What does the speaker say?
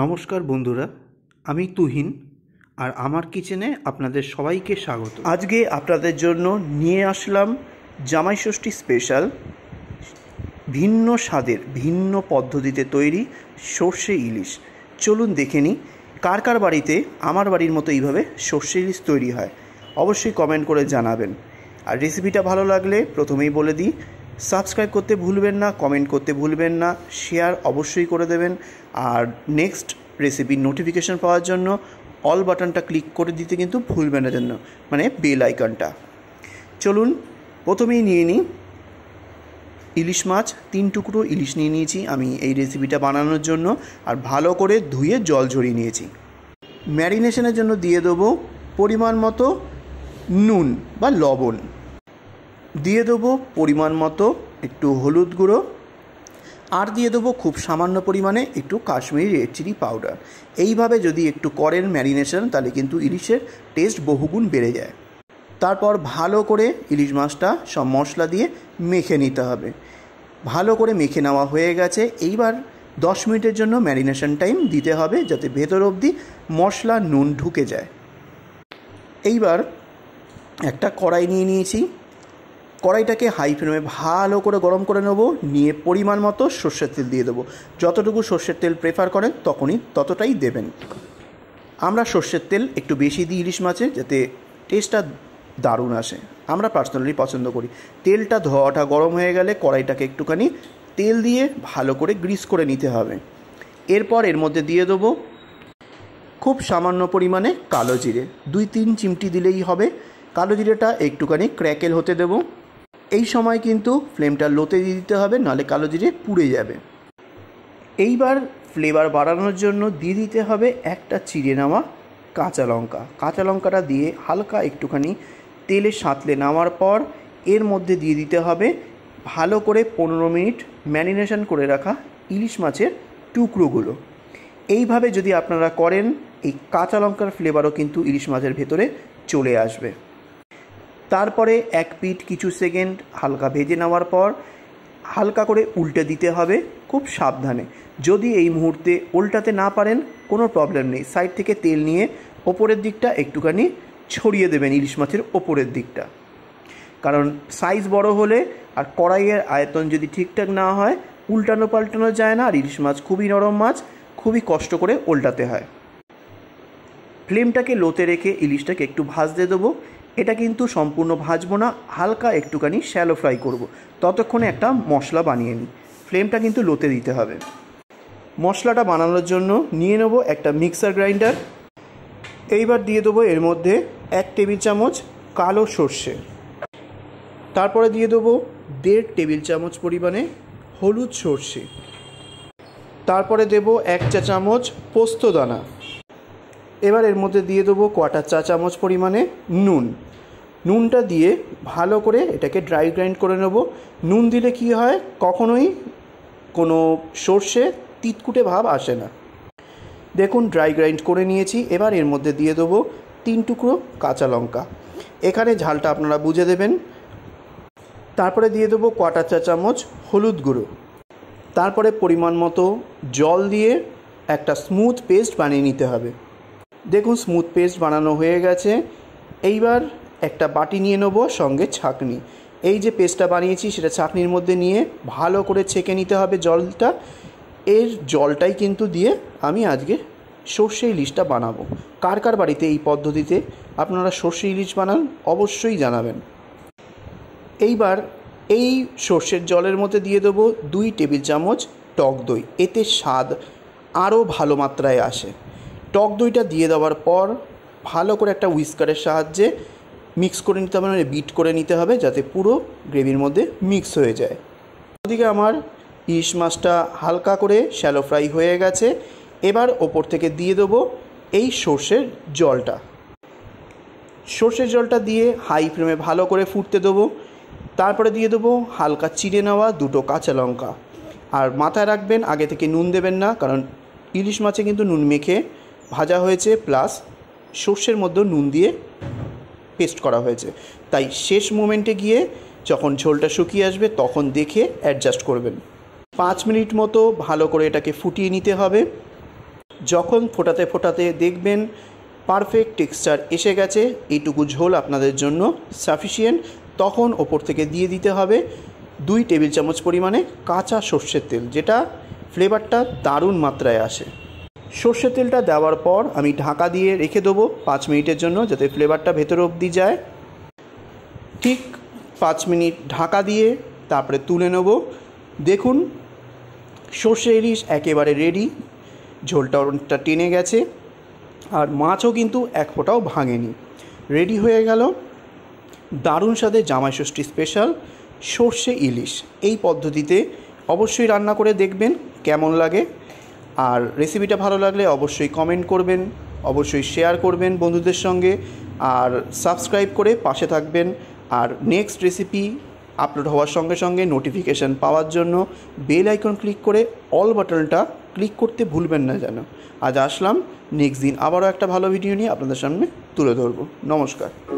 নমস্কার বন্ধুরা আমি তুহিন আর আমার কিচেনে আপনাদের সবাইকে স্বাগত আজকে আপনাদের জন্য নিয়ে আসলাম জামাই ষষ্ঠী স্পেশাল ভিন্ন স্বাদের ভিন্ন পদ্ধতিতে তৈরি সর্ষে ইলিশ চলুন দেখে নিই কার কার বাড়িতে আমার বাড়ির মতো এইভাবে সর্ষে ইলিশ তৈরি হয় অবশ্যই কমেন্ট করে জানাবেন আর রেসিপিটা ভালো লাগলে প্রথমেই বলে দিই সাবস্ক্রাইব করতে ভুলবেন না কমেন্ট করতে ভুলবেন না শেয়ার অবশ্যই করে দেবেন আর নেক্সট রেসিপির নোটিফিকেশান পাওয়ার জন্য অল বাটনটা ক্লিক করে দিতে কিন্তু ভুলবেন না জন্য মানে বেল আইকনটা চলুন প্রথমেই নিয়ে নিই ইলিশ মাছ তিন টুকরো ইলিশ নিয়ে নিয়েছি আমি এই রেসিপিটা বানানোর জন্য আর ভালো করে ধুয়ে জল ঝরিয়ে নিয়েছি ম্যারিনেশনের জন্য দিয়ে দেবো পরিমাণ মতো নুন বা লবণ দিয়ে দেবো পরিমাণ মতো একটু হলুদ গুঁড়ো আর দিয়ে দেবো খুব সামান্য পরিমাণে একটু কাশ্মীরি রেড চিলি পাউডার এইভাবে যদি একটু করেন ম্যারিনেশন তাহলে কিন্তু ইলিশের টেস্ট বহুগুণ বেড়ে যায় তারপর ভালো করে ইলিশ মাছটা সব মশলা দিয়ে মেখে নিতে হবে ভালো করে মেখে নেওয়া হয়ে গেছে এইবার দশ মিনিটের জন্য ম্যারিনেশন টাইম দিতে হবে যাতে ভেতর অবধি মশলা নুন ঢুকে যায় এইবার একটা কড়াই নিয়ে নিয়েছি কড়াইটাকে হাই ফ্লেমে ভালো করে গরম করে নেব নিয়ে পরিমাণ মতো সর্ষের তেল দিয়ে দেবো যতটুকু সর্ষের তেল প্রেফার করেন তখনই ততটাই দেবেন আমরা সর্ষের তেল একটু বেশি দিই ইলিশ মাছে যাতে টেস্টটা দারুণ আসে আমরা পার্সোনালি পছন্দ করি তেলটা ধোয়াটা গরম হয়ে গেলে কড়াইটাকে একটুখানি তেল দিয়ে ভালো করে গ্রিস করে নিতে হবে এরপর এর মধ্যে দিয়ে দেবো খুব সামান্য পরিমাণে কালো জিরে দুই তিন চিমটি দিলেই হবে কালো জিরেটা একটুখানি ক্র্যাকেল হতে দেবো এই সময় কিন্তু ফ্লেমটা লোতে দিয়ে দিতে হবে নাহলে কালো জিরে পুড়ে যাবে এইবার ফ্লেভার বাড়ানোর জন্য দিয়ে দিতে হবে একটা চিড়ে নেওয়া কাঁচা লঙ্কা কাঁচা লঙ্কাটা দিয়ে হালকা একটুখানি তেলে সাঁতলে নামার পর এর মধ্যে দিয়ে দিতে হবে ভালো করে পনেরো মিনিট ম্যারিনেশন করে রাখা ইলিশ মাছের টুকরোগুলো এইভাবে যদি আপনারা করেন এই কাঁচা লঙ্কার ফ্লেভারও কিন্তু ইলিশ মাছের ভেতরে চলে আসবে তারপরে এক পিঠ কিছু সেকেন্ড হালকা ভেজে নেওয়ার পর হালকা করে উল্টে দিতে হবে খুব সাবধানে যদি এই মুহূর্তে উল্টাতে না পারেন কোনো প্রবলেম নেই সাইড থেকে তেল নিয়ে ওপরের দিকটা একটুখানি ছড়িয়ে দেবেন ইলিশ মাছের ওপরের দিকটা কারণ সাইজ বড় হলে আর কড়াইয়ের আয়তন যদি ঠিকঠাক না হয় উল্টানো পাল্টানো যায় না আর ইলিশ মাছ খুবই নরম মাছ খুবই কষ্ট করে উল্টাতে হয় ফ্লেমটাকে লোতে রেখে ইলিশটাকে একটু ভাজতে দেবো এটা কিন্তু সম্পূর্ণ ভাজবো না হালকা একটুখানি শ্যালো ফ্রাই করব। ততক্ষণে একটা মশলা বানিয়ে নিই ফ্লেমটা কিন্তু লোতে দিতে হবে মশলাটা বানানোর জন্য নিয়ে নেব একটা মিক্সার গ্রাইন্ডার এইবার দিয়ে দেবো এর মধ্যে এক টেবিল চামচ কালো সর্ষে তারপরে দিয়ে দেবো দেড় টেবিল চামচ পরিমাণে হলুদ সর্ষে তারপরে দেব এক চা চামচ পোস্তদানা এবার এর মধ্যে দিয়ে দেবো কোয়াটার চা চামচ পরিমাণে নুন নুনটা দিয়ে ভালো করে এটাকে ড্রাই গ্রাইন্ড করে নেব নুন দিলে কি হয় কখনোই কোনো সর্ষে তিতকুটে ভাব আসে না দেখুন ড্রাই গ্রাইন্ড করে নিয়েছি এবার এর মধ্যে দিয়ে দেবো তিন টুকরো কাঁচা লঙ্কা এখানে ঝালটা আপনারা বুঝে দেবেন তারপরে দিয়ে দেবো কোয়াটার চা চামচ হলুদ গুঁড়ো তারপরে পরিমাণ মতো জল দিয়ে একটা স্মুথ পেস্ট বানিয়ে নিতে হবে দেখুন স্মুথ পেস্ট বানানো হয়ে গেছে এইবার একটা বাটি নিয়ে নেবো সঙ্গে ছাঁকনি এই যে পেস্টটা বানিয়েছি সেটা ছাঁকনির মধ্যে নিয়ে ভালো করে ছেঁকে নিতে হবে জলটা এর জলটাই কিন্তু দিয়ে আমি আজকে সর্ষে ইলিশটা বানাবো কার কার বাড়িতে এই পদ্ধতিতে আপনারা সর্ষে ইলিশ বানান অবশ্যই জানাবেন এইবার এই সর্ষের জলের মধ্যে দিয়ে দেবো দুই টেবিল চামচ টক দই এতে স্বাদ আরও ভালো মাত্রায় আসে টক দইটা দিয়ে দেওয়ার পর ভালো করে একটা উইস্কারের সাহায্যে মিক্স করে নিতে হবে মানে বিট করে নিতে হবে যাতে পুরো গ্রেভির মধ্যে মিক্স হয়ে যায় ওদিকে আমার ইলিশ মাছটা হালকা করে শ্যালো ফ্রাই হয়ে গেছে এবার ওপর থেকে দিয়ে দেবো এই সর্ষের জলটা সর্ষের জলটা দিয়ে হাই ফ্লেমে ভালো করে ফুটতে দেবো তারপরে দিয়ে দেবো হালকা চিড়ে নেওয়া দুটো কাঁচা লঙ্কা আর মাথায় রাখবেন আগে থেকে নুন দেবেন না কারণ ইলিশ মাছে কিন্তু নুন মেখে ভাজা হয়েছে প্লাস সর্ষের মধ্যে নুন দিয়ে পেস্ট করা হয়েছে তাই শেষ মোমেন্টে গিয়ে যখন ঝোলটা শুকিয়ে আসবে তখন দেখে অ্যাডজাস্ট করবেন পাঁচ মিনিট মতো ভালো করে এটাকে ফুটিয়ে নিতে হবে যখন ফোটাতে ফোটাতে দেখবেন পারফেক্ট টেক্সচার এসে গেছে এইটুকু ঝোল আপনাদের জন্য সাফিসিয়েন্ট তখন ওপর থেকে দিয়ে দিতে হবে দুই টেবিল চামচ পরিমাণে কাঁচা সর্ষের তেল যেটা ফ্লেভারটা দারুণ মাত্রায় আসে সর্ষের তেলটা দেওয়ার পর আমি ঢাকা দিয়ে রেখে দেবো পাঁচ মিনিটের জন্য যাতে ফ্লেভারটা ভেতর অবধি যায় ঠিক পাঁচ মিনিট ঢাকা দিয়ে তারপরে তুলে নেব দেখুন সর্ষে ইলিশ একেবারে রেডি ঝোলটা অনেকটা টেনে গেছে আর মাছও কিন্তু এক ফোঁটাও ভাঙেনি রেডি হয়ে গেল দারুণ স্বাদে জামাই ষষ্ঠী স্পেশাল সর্ষে ইলিশ এই পদ্ধতিতে অবশ্যই রান্না করে দেখবেন কেমন লাগে আর রেসিপিটা ভালো লাগলে অবশ্যই কমেন্ট করবেন অবশ্যই শেয়ার করবেন বন্ধুদের সঙ্গে আর সাবস্ক্রাইব করে পাশে থাকবেন আর নেক্সট রেসিপি আপলোড হওয়ার সঙ্গে সঙ্গে নোটিফিকেশান পাওয়ার জন্য বেল আইকন ক্লিক করে অল বাটনটা ক্লিক করতে ভুলবেন না যেন আজ আসলাম নেক্সট দিন আবারও একটা ভালো ভিডিও নিয়ে আপনাদের সামনে তুলে ধরবো নমস্কার